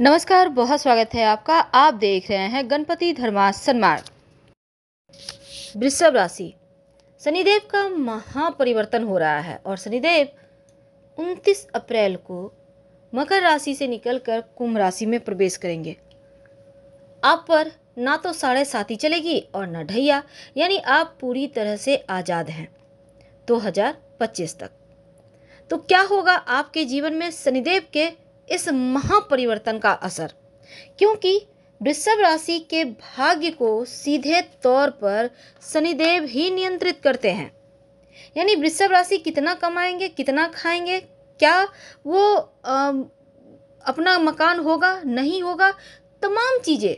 नमस्कार बहुत स्वागत है आपका आप देख रहे हैं गणपति धर्मासन मार्ग वृषभ राशि शनिदेव का महापरिवर्तन हो रहा है और शनिदेव 29 अप्रैल को मकर राशि से निकलकर कुंभ राशि में प्रवेश करेंगे आप पर ना तो साढ़े साथी चलेगी और ना ढैया यानी आप पूरी तरह से आज़ाद हैं 2025 तक तो क्या होगा आपके जीवन में शनिदेव के इस महापरिवर्तन का असर क्योंकि वृषभ राशि के भाग्य को सीधे तौर पर शनिदेव ही नियंत्रित करते हैं यानी वृषभ राशि कितना कमाएंगे कितना खाएंगे क्या वो आ, अपना मकान होगा नहीं होगा तमाम चीज़ें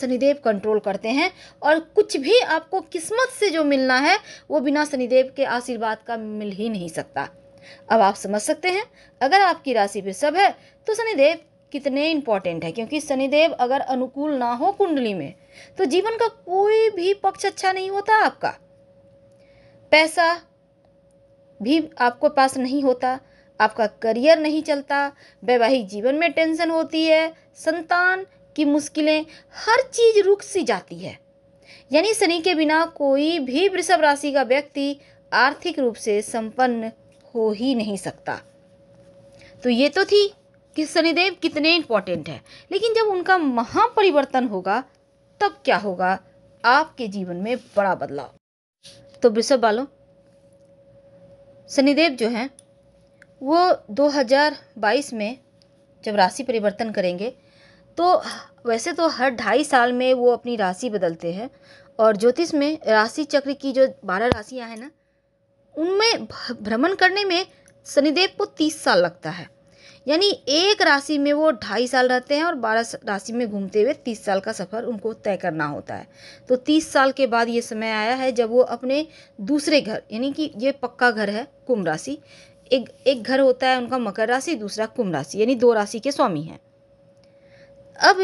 शनिदेव कंट्रोल करते हैं और कुछ भी आपको किस्मत से जो मिलना है वो बिना शनिदेव के आशीर्वाद का मिल ही नहीं सकता अब आप समझ सकते हैं अगर आपकी राशि वृषभ है तो शनिदेव कितने इंपॉर्टेंट है क्योंकि शनिदेव अगर अनुकूल ना हो कुंडली में तो जीवन का कोई भी पक्ष अच्छा नहीं होता आपका पैसा भी आपको पास नहीं होता आपका करियर नहीं चलता वैवाहिक जीवन में टेंशन होती है संतान की मुश्किलें हर चीज़ रुक सी जाती है यानी शनि के बिना कोई भी वृषभ राशि का व्यक्ति आर्थिक रूप से संपन्न हो ही नहीं सकता तो ये तो थी कि शनिदेव कितने इम्पोर्टेंट हैं लेकिन जब उनका महापरिवर्तन होगा तब क्या होगा आपके जीवन में बड़ा बदलाव तो वृषभ बालो शनिदेव जो हैं वो 2022 में जब राशि परिवर्तन करेंगे तो वैसे तो हर ढाई साल में वो अपनी राशि बदलते हैं और ज्योतिष में राशि चक्र की जो बारह राशियां हैं ना उनमें भ्रमण करने में शनिदेव को तीस साल लगता है यानी एक राशि में वो ढाई साल रहते हैं और बारह राशि में घूमते हुए तीस साल का सफ़र उनको तय करना होता है तो तीस साल के बाद ये समय आया है जब वो अपने दूसरे घर यानी कि ये पक्का घर है कुंभ राशि एक एक घर होता है उनका मकर राशि दूसरा कुंभ राशि यानी दो राशि के स्वामी हैं अब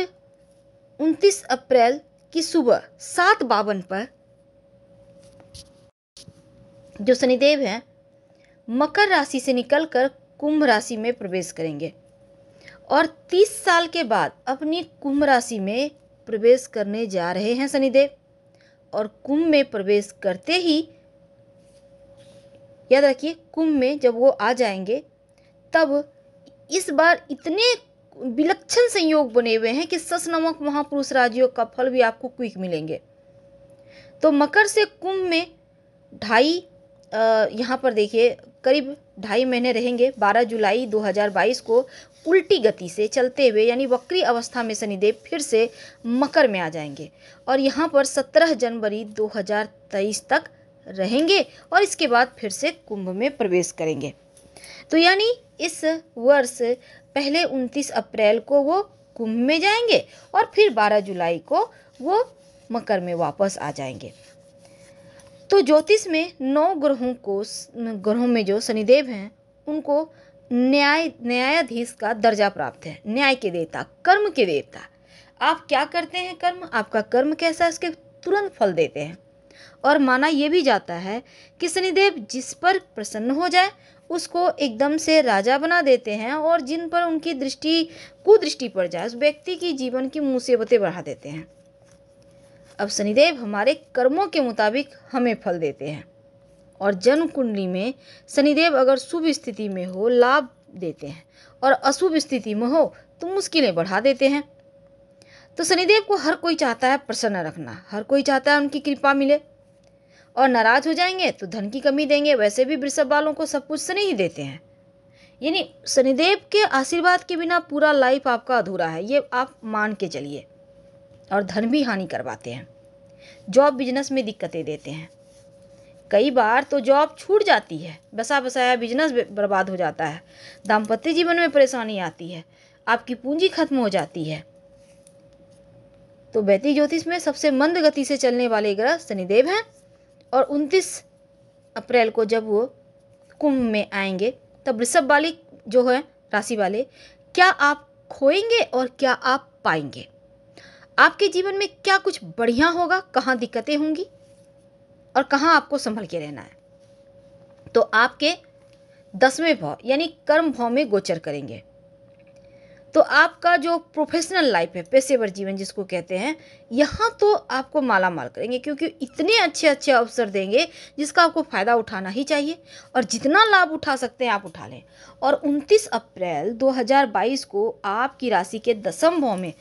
उनतीस अप्रैल की सुबह सात बावन पर जो शनिदेव हैं मकर राशि से निकलकर कुंभ राशि में प्रवेश करेंगे और 30 साल के बाद अपनी कुंभ राशि में प्रवेश करने जा रहे हैं शनिदेव और कुंभ में प्रवेश करते ही याद रखिए कुंभ में जब वो आ जाएंगे तब इस बार इतने विलक्षण संयोग बने हुए हैं कि सस नमक महापुरुष राजयोग का फल भी आपको क्विक मिलेंगे तो मकर से कुंभ में ढाई यहाँ पर देखिए करीब ढाई महीने रहेंगे 12 जुलाई 2022 को उल्टी गति से चलते हुए यानी वक्री अवस्था में शनिदेव फिर से मकर में आ जाएंगे और यहाँ पर 17 जनवरी 2023 तक रहेंगे और इसके बाद फिर से कुंभ में प्रवेश करेंगे तो यानी इस वर्ष पहले 29 अप्रैल को वो कुंभ में जाएंगे और फिर 12 जुलाई को वो मकर में वापस आ जाएंगे तो ज्योतिष में नौ ग्रहों को ग्रहों में जो शनिदेव हैं उनको न्याय न्यायाधीश का दर्जा प्राप्त है न्याय के देवता कर्म के देवता आप क्या करते हैं कर्म आपका कर्म कैसा है उसके तुरंत फल देते हैं और माना यह भी जाता है कि शनिदेव जिस पर प्रसन्न हो जाए उसको एकदम से राजा बना देते हैं और जिन पर उनकी दृष्टि कुदृष्टि पड़ जाए उस व्यक्ति की जीवन की मुसीबतें बढ़ा देते हैं अब शनिदेव हमारे कर्मों के मुताबिक हमें फल देते हैं और जन्म कुंडली में शनिदेव अगर शुभ स्थिति में हो लाभ देते हैं और अशुभ स्थिति में हो तो मुश्किलें बढ़ा देते हैं तो शनिदेव को हर कोई चाहता है प्रसन्न रखना हर कोई चाहता है उनकी कृपा मिले और नाराज हो जाएंगे तो धन की कमी देंगे वैसे भी वृषभ वालों को सब कुछ शनि ही देते हैं यानी शनिदेव के आशीर्वाद के बिना पूरा लाइफ आपका अधूरा है ये आप मान के चलिए और धन भी हानि करवाते हैं जॉब बिजनेस में दिक्कतें देते हैं कई बार तो जॉब छूट जाती है बसा बसाया बिजनेस बर्बाद हो जाता है दाम्पत्य जीवन में परेशानी आती है आपकी पूंजी खत्म हो जाती है तो बैती ज्योतिष में सबसे मंद गति से चलने वाले ग्रह शनिदेव हैं और 29 अप्रैल को जब वो कुंभ में आएंगे तब ऋषभ वाली जो है राशि वाले क्या आप खोएंगे और क्या आप पाएंगे आपके जीवन में क्या कुछ बढ़िया होगा कहाँ दिक्कतें होंगी और कहाँ आपको संभल के रहना है तो आपके दसवें भाव यानी कर्म भाव में गोचर करेंगे तो आपका जो प्रोफेशनल लाइफ है पेशेवर जीवन जिसको कहते हैं यहाँ तो आपको माला माल करेंगे क्योंकि इतने अच्छे अच्छे अवसर देंगे जिसका आपको फ़ायदा उठाना ही चाहिए और जितना लाभ उठा सकते हैं आप उठा लें और 29 अप्रैल 2022 को आपकी राशि के दसम भाव में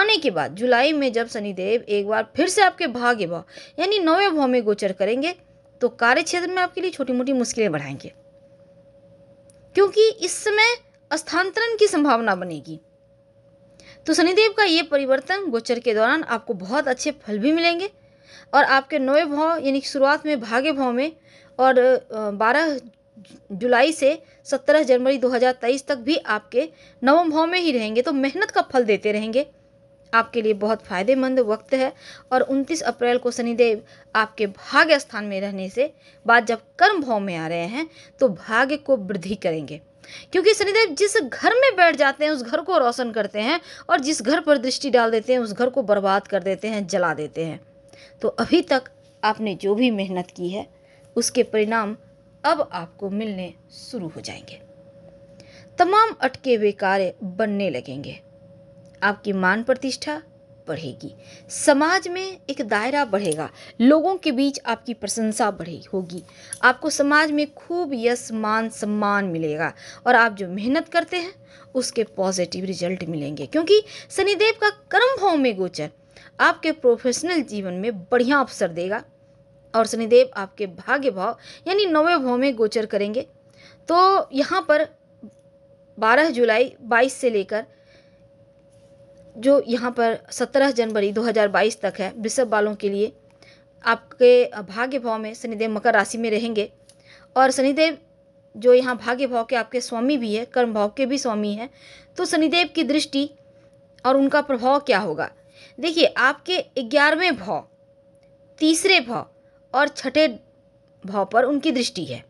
आने के बाद जुलाई में जब शनिदेव एक बार फिर से आपके भाग्य भाव यानी नौवे भाव में गोचर करेंगे तो कार्य क्षेत्र में आपके लिए छोटी मोटी मुश्किलें बढ़ाएंगे क्योंकि इस समय स्थानांतरण की संभावना बनेगी तो शनिदेव का ये परिवर्तन गोचर के दौरान आपको बहुत अच्छे फल भी मिलेंगे और आपके नौवे भाव यानी शुरुआत में भाग्य भाव में और बारह जुलाई से 17 जनवरी 2023 तक भी आपके नवम भाव में ही रहेंगे तो मेहनत का फल देते रहेंगे आपके लिए बहुत फायदेमंद वक्त है और 29 अप्रैल को शनिदेव आपके भाग्य स्थान में रहने से बाद जब कर्म भाव में आ रहे हैं तो भाग्य को वृद्धि करेंगे क्योंकि शनिदेव जिस घर में बैठ जाते हैं उस घर को रोशन करते हैं और जिस घर पर दृष्टि डाल देते हैं उस घर को बर्बाद कर देते हैं जला देते हैं तो अभी तक आपने जो भी मेहनत की है उसके परिणाम अब आपको मिलने शुरू हो जाएंगे तमाम अटके हुए कार्य बनने लगेंगे आपकी मान प्रतिष्ठा बढ़ेगी समाज में एक दायरा बढ़ेगा लोगों के बीच आपकी प्रशंसा बढ़े होगी आपको समाज में खूब यश मान सम्मान मिलेगा और आप जो मेहनत करते हैं उसके पॉजिटिव रिजल्ट मिलेंगे क्योंकि शनिदेव का कर्म भाव में गोचर आपके प्रोफेशनल जीवन में बढ़िया अवसर देगा और शनिदेव आपके भाग्य भाव यानी नौवे भाव में गोचर करेंगे तो यहाँ पर 12 जुलाई 22 से लेकर जो यहाँ पर सत्रह जनवरी 2022 तक है वृषभ बालों के लिए आपके भाग्य भाव में शनिदेव मकर राशि में रहेंगे और शनिदेव जो यहाँ भाग्य भाव के आपके स्वामी भी है कर्म भाव के भी स्वामी हैं तो शनिदेव की दृष्टि और उनका प्रभाव क्या होगा देखिए आपके ग्यारहवें भाव तीसरे भाव और छठे भाव पर उनकी दृष्टि है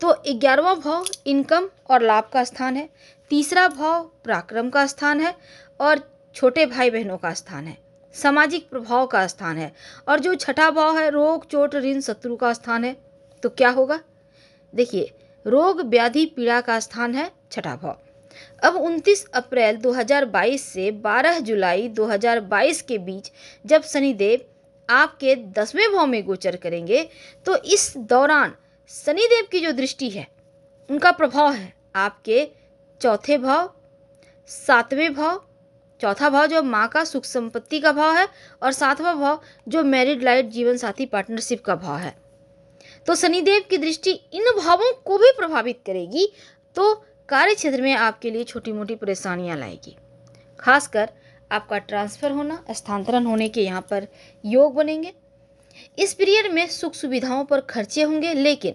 तो ग्यारहवा भाव इनकम और लाभ का स्थान है तीसरा भाव पराक्रम का स्थान है और छोटे भाई बहनों का स्थान है सामाजिक प्रभाव का स्थान है और जो छठा भाव है रोग चोट ऋण शत्रु का स्थान है तो क्या होगा देखिए रोग व्याधि पीड़ा का स्थान है छठा भाव अब 29 अप्रैल 2022 से 12 जुलाई 2022 के बीच जब शनिदेव आपके दसवें भाव में गोचर करेंगे तो इस दौरान शनिदेव की जो दृष्टि है उनका प्रभाव है आपके चौथे भाव सातवें भाव चौथा भाव जो माँ का सुख संपत्ति का भाव है और सातवां भाव जो मैरिड लाइफ जीवन साथी पार्टनरशिप का भाव है तो शनिदेव की दृष्टि इन भावों को भी प्रभावित करेगी तो कार्य क्षेत्र में आपके लिए छोटी मोटी परेशानियाँ लाएगी खासकर आपका ट्रांसफ़र होना स्थानांतरण होने के यहाँ पर योग बनेंगे इस पीरियड में सुख सुविधाओं पर खर्चे होंगे लेकिन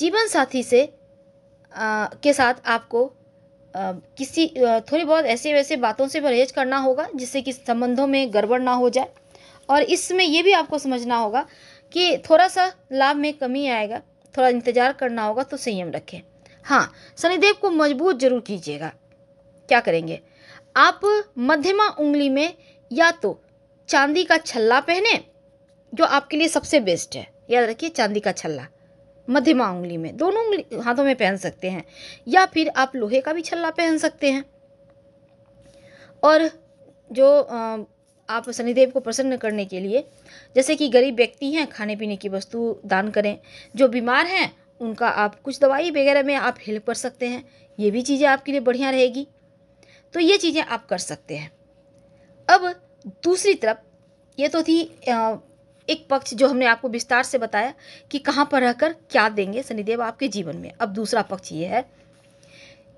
जीवन साथी से आ, के साथ आपको किसी थोड़ी बहुत ऐसे वैसे बातों से परहेज करना होगा जिससे कि संबंधों में गड़बड़ ना हो जाए और इसमें ये भी आपको समझना होगा कि थोड़ा सा लाभ में कमी आएगा थोड़ा इंतज़ार करना होगा तो संयम रखें हाँ शनिदेव को मजबूत जरूर कीजिएगा क्या करेंगे आप मध्यमा उंगली में या तो चांदी का छल्ला पहने जो आपके लिए सबसे बेस्ट है याद रखिए चांदी का छल्ला मध्यमा उंगली में दोनों उंगली हाथों में पहन सकते हैं या फिर आप लोहे का भी छल्ला पहन सकते हैं और जो आप शनिदेव को प्रसन्न करने के लिए जैसे कि गरीब व्यक्ति हैं खाने पीने की वस्तु दान करें जो बीमार हैं उनका आप कुछ दवाई वगैरह में आप हेल्प कर सकते हैं ये भी चीज़ें आपके लिए बढ़िया रहेगी तो ये चीज़ें आप कर सकते हैं अब दूसरी तरफ ये तो थी एक पक्ष जो हमने आपको विस्तार से बताया कि कहाँ पर रहकर क्या देंगे शनिदेव आपके जीवन में अब दूसरा पक्ष ये है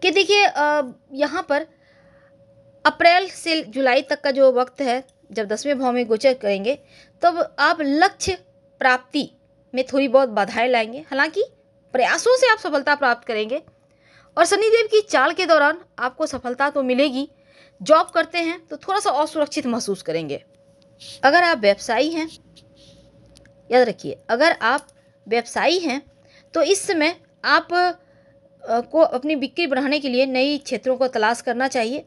कि देखिए यहाँ पर अप्रैल से जुलाई तक का जो वक्त है जब दसवें भाव में गोचर करेंगे तब आप लक्ष्य प्राप्ति में थोड़ी बहुत बाधाएं लाएंगे हालांकि प्रयासों से आप सफलता प्राप्त करेंगे और शनिदेव की चाल के दौरान आपको सफलता तो मिलेगी जॉब करते हैं तो थोड़ा सा असुरक्षित महसूस करेंगे अगर आप व्यवसायी हैं याद रखिए अगर आप व्यवसायी हैं तो इस समय आप को अपनी बिक्री बढ़ाने के लिए नई क्षेत्रों को तलाश करना चाहिए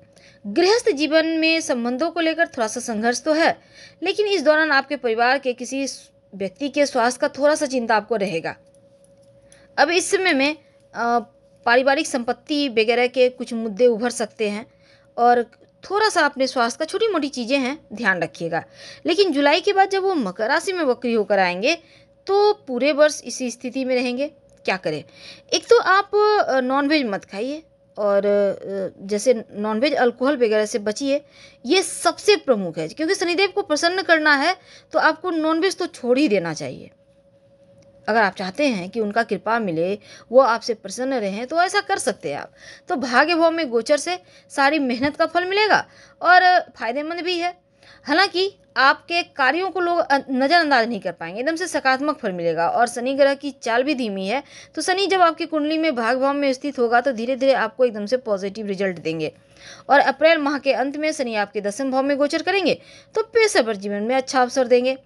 गृहस्थ जीवन में संबंधों को लेकर थोड़ा सा संघर्ष तो है लेकिन इस दौरान आपके परिवार के किसी व्यक्ति के स्वास्थ्य का थोड़ा सा चिंता आपको रहेगा अब इस समय में पारिवारिक संपत्ति वगैरह के कुछ मुद्दे उभर सकते हैं और थोड़ा सा अपने स्वास्थ्य का छोटी मोटी चीज़ें हैं ध्यान रखिएगा लेकिन जुलाई के बाद जब वो मकर राशि में वक्री होकर आएंगे तो पूरे वर्ष इसी स्थिति में रहेंगे क्या करें एक तो आप नॉनवेज मत खाइए और जैसे नॉनवेज अल्कोहल वगैरह से बचिए ये सबसे प्रमुख है क्योंकि शनिदेव को प्रसन्न करना है तो आपको नॉनवेज तो छोड़ ही देना चाहिए अगर आप चाहते हैं कि उनका कृपा मिले वो आपसे प्रसन्न रहें तो ऐसा कर सकते हैं आप तो भाग्य भाव में गोचर से सारी मेहनत का फल मिलेगा और फायदेमंद भी है हालांकि आपके कार्यों को लोग नज़रअंदाज नहीं कर पाएंगे एकदम से सकारात्मक फल मिलेगा और शनि ग्रह की चाल भी धीमी है तो शनि जब आपकी कुंडली में भाग भाव में स्थित होगा तो धीरे धीरे आपको एकदम से पॉजिटिव रिजल्ट देंगे और अप्रैल माह के अंत में शनि आपके दसम भाव में गोचर करेंगे तो पेशेवर जीवन में अच्छा अवसर देंगे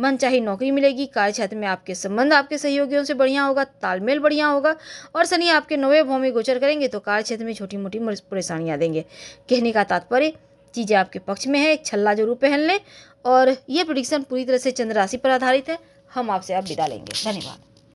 मन चाहे नौकरी मिलेगी कार्य क्षेत्र में आपके संबंध आपके सहयोगियों से बढ़िया होगा तालमेल बढ़िया होगा और शनि आपके नौवे भाव में गोचर करेंगे तो कार्य क्षेत्र में छोटी मोटी परेशानियाँ देंगे कहने का तात्पर्य चीज़ें आपके पक्ष में है एक छल्ला जरूर पहन लें और ये प्रोडिक्शन पूरी तरह से चंद्र राशि पर आधारित है हम आपसे अब विदा लेंगे धन्यवाद